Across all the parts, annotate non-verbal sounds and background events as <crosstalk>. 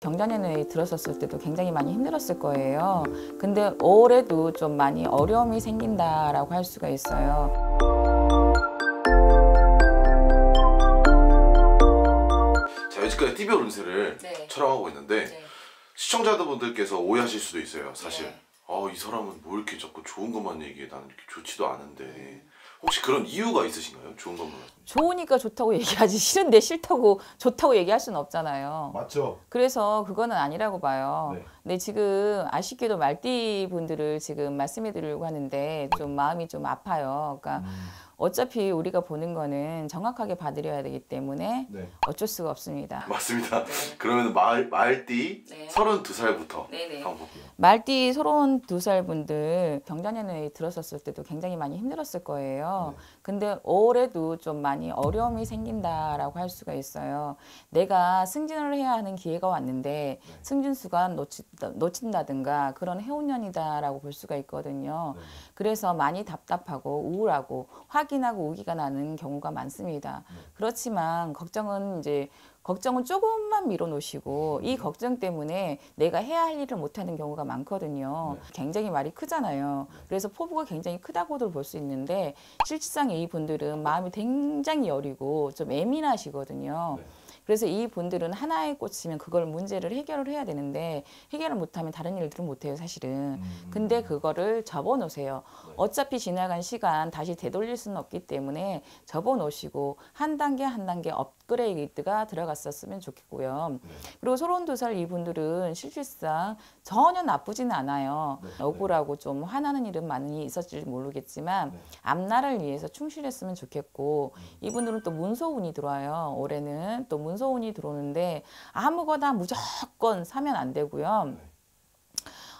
경자년에 들었었을 때도 굉장히 많이 힘들었을 거예요. 근데 올해도 좀 많이 어려움이 생긴다라고 할 수가 있어요. 자, 여지까 TVO 운세를 네. 촬영하고 있는데 네. 시청자분들께서 오해하실 수도 있어요, 사실. 네. 아, 이 사람은 뭐 이렇게 자꾸 좋은 것만 얘기해. 나는 이렇게 좋지도 않은데. 네. 혹시 그런 이유가 있으신가요? 좋은 건몰랐요 좋으니까 좋다고 얘기하지 싫은데 싫다고 좋다고 얘기할 수는 없잖아요. 맞죠. 그래서 그거는 아니라고 봐요. 네. 근데 지금 아쉽게도 말띠 분들을 지금 말씀해 드리려고 하는데 좀 마음이 좀 아파요. 그러니까 음. 어차피 우리가 보는 거는 정확하게 봐드려야 되기 때문에 네. 어쩔 수가 없습니다. 맞습니다. 네. <laughs> 그러면 말, 말띠 네. 32살부터 네네. 한번 볼게요. 말띠 32살 분들 경자년에 들었었을 때도 굉장히 많이 힘들었을 거예요. 네. 근데 오래 아래도좀 많이 어려움이 생긴다라고 할 수가 있어요. 내가 승진을 해야 하는 기회가 왔는데 네. 승진수가 놓친, 다든가 그런 해운년이다라고 볼 수가 있거든요. 네. 그래서 많이 답답하고 우울하고 확인하고 오기가 나는 경우가 많습니다. 네. 그렇지만 걱정은 이제 걱정은 조금만 미뤄놓으시고이 음. 걱정 때문에 내가 해야 할 일을 못하는 경우가 많거든요. 네. 굉장히 말이 크잖아요. 그래서 포부가 굉장히 크다고도 볼 수 있는데 실질상 이분들은 마음이 굉장히 여리고 좀 예민하시거든요. 네. 그래서 이 분들은 하나의꽃이면 그걸 문제를 해결을 해야 되는데 해결을 못하면 다른 일들은 못해요 사실은. 음. 근데 그거를 접어놓으세요. 네. 어차피 지나간 시간 다시 되돌릴 수는 없기 때문에 접어놓으시고 한 단계 한 단계 업그레이드가 들어갔었으면 좋겠고요. 네. 그리고 소론도살 이분들은 실질상 전혀 나쁘지는 않아요. 네. 억울하고 좀 화나는 일은 많이 있었지 을 모르겠지만 앞날을 위해서 충실했으면 좋겠고 음. 이분들은 또 문서운이 들어와요. 올해는 또 문. 전소운이 들어오는데 아무거나 무조건 사면 안 되고요. 네.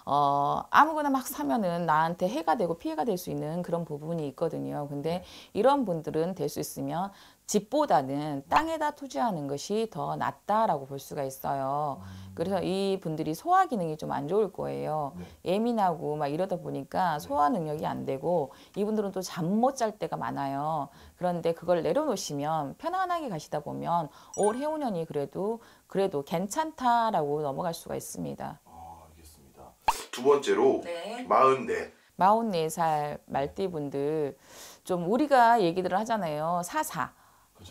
어, 아무거나 막 사면은 나한테 해가 되고 피해가 될 수 있는 그런 부분이 있거든요. 근데 네. 이런 분들은 될 수 있으면 집보다는 땅에다 투자하는 것이 더 낫다라고 볼 수가 있어요. 음. 그래서 이 분들이 소화 기능이 좀 안 좋을 거예요. 네. 예민하고 막 이러다 보니까 네. 소화 능력이 안 되고 이분들은 또 잠 못 잘 때가 많아요. 그런데 그걸 내려놓으시면 편안하게 가시다 보면 올 해운년이 그래도 그래도 괜찮다라고 넘어갈 수가 있습니다. 두 번째로 네. 44. 44살 말띠분들 좀 우리가 얘기들을 하잖아요. 사사.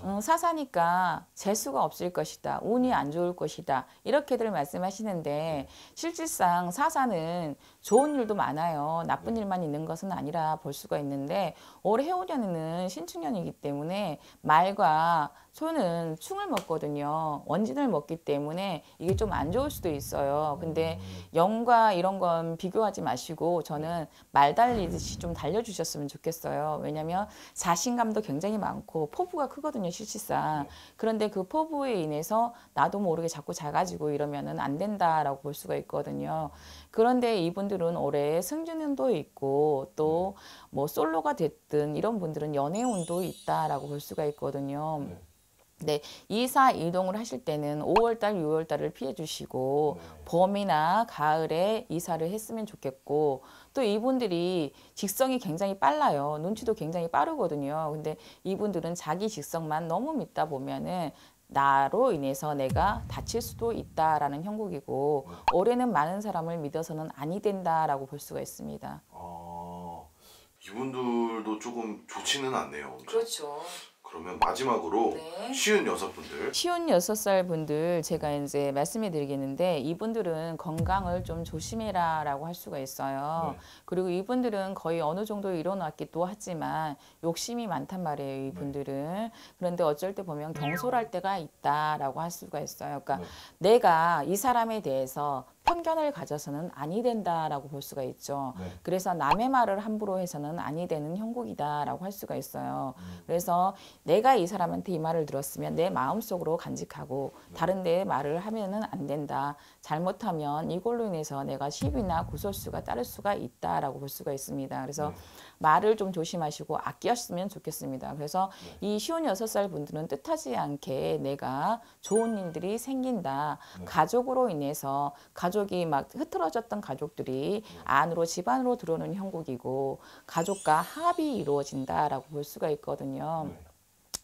음, 사사니까 재수가 없을 것이다. 운이 안 좋을 것이다. 이렇게들 말씀하시는데 네. 실질상 사사는 좋은 일도 많아요. 나쁜 네. 일만 있는 것은 아니라 볼 수가 있는데 올해 해오년에는 신축년이기 때문에 말과 소는 충을 먹거든요. 원진을 먹기 때문에 이게 좀 안 좋을 수도 있어요. 근데 음. 영과 이런 건 비교하지 마시고 저는 네. 말 달리듯이 좀 달려주셨으면 좋겠어요. 왜냐하면 자신감도 굉장히 많고 포부가 크거든요. 실질상. 네. 그런데 그 포부에 인해서 나도 모르게 자꾸 작아지고 이러면 안 된다라고 볼 수가 있거든요. 그런데 이분들 분들은 올해 승진운도 있고 또뭐 네. 솔로가 됐든 이런 분들은 연애운도 있다라고 볼 수가 있거든요. 네. 네, 이사 이동을 하실 때는 5월달, 6월달을 피해 주시고 네. 봄이나 가을에 이사를 했으면 좋겠고 또 이분들이 직성이 굉장히 빨라요. 눈치도 굉장히 빠르거든요. 근데 이분들은 자기 직성만 너무 믿다 보면은 나로 인해서 내가 다칠 수도 있다라는 형국이고 올해는 많은 사람을 믿어서는 아니 된다라고 볼 수가 있습니다. 아, 이분들도 조금 좋지는 않네요. 그렇죠. 그러면 마지막으로 네. 쉬운 여섯 분들 쉬운 여섯 살 분들 제가 이제 말씀해 드리겠는데 이분들은 건강을 좀 조심해라 라고 할 수가 있어요 네. 그리고 이분들은 거의 어느 정도 일어났기도 하지만 욕심이 많단 말이에요 네. 이분들은 네. 그런데 어쩔 때 보면 경솔할 때가 있다 라고 할 수가 있어요 그러니까 네. 내가 이 사람에 대해서 편견을 가져서는 아니 된다라고 볼 수가 있죠. 네. 그래서 남의 말을 함부로 해서는 아니 되는 형국이다라고 할 수가 있어요. 음. 그래서 내가 이 사람한테 이 말을 들었으면 내 마음속으로 간직하고 네. 다른 데의 말을 하면은 안 된다. 잘못하면 이걸로 인해서 내가 시비나 구설수가 따를 수가 있다라고 볼 수가 있습니다. 그래서 네. 말을 좀 조심하시고 아끼었으면 좋겠습니다. 그래서 네. 이 쉬운 여섯 살 분들은 뜻하지 않게 내가 좋은 일들이 생긴다. 네. 가족으로 인해서 가족 가족이 막 흐트러졌던 가족들이 안으로 집안으로 들어오는 형국이고 가족과 합이 이루어진다라고 볼 수가 있거든요. 네.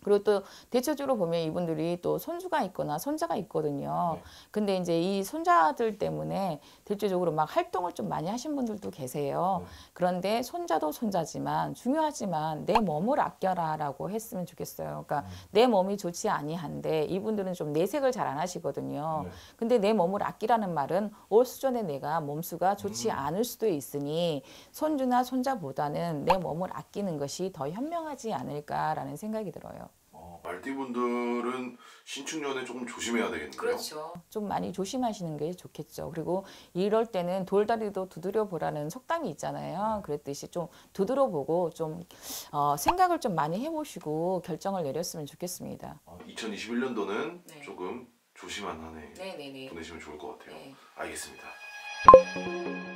그리고 또 대체적으로 보면 이분들이 또 손주가 있거나 손자가 있거든요. 네. 근데 이제 이 손자들 때문에 대체적으로 막 활동을 좀 많이 하신 분들도 계세요. 네. 그런데 손자도 손자지만 중요하지만 내 몸을 아껴라라고 했으면 좋겠어요. 그러니까 네. 내 몸이 좋지 아니한데 이분들은 좀 내색을 잘 안 하시거든요. 네. 근데 내 몸을 아끼라는 말은 올 수전에 내가 몸수가 좋지 음. 않을 수도 있으니 손주나 손자보다는 내 몸을 아끼는 것이 더 현명하지 않을까라는 생각이 들어요. 말띠분들은 신축년에 조금 조심해야 되겠네요. 그렇죠. 좀 많이 조심하시는 게 좋겠죠. 그리고 이럴 때는 돌다리도 두드려 보라는 속담이 있잖아요. 그랬듯이 좀 두드려 보고 좀 어, 생각을 좀 많이 해보시고 결정을 내렸으면 좋겠습니다. 2021년도는 어, 네. 조금 조심한 한해 네네네. 네. 보내시면 좋을 것 같아요. 네. 알겠습니다.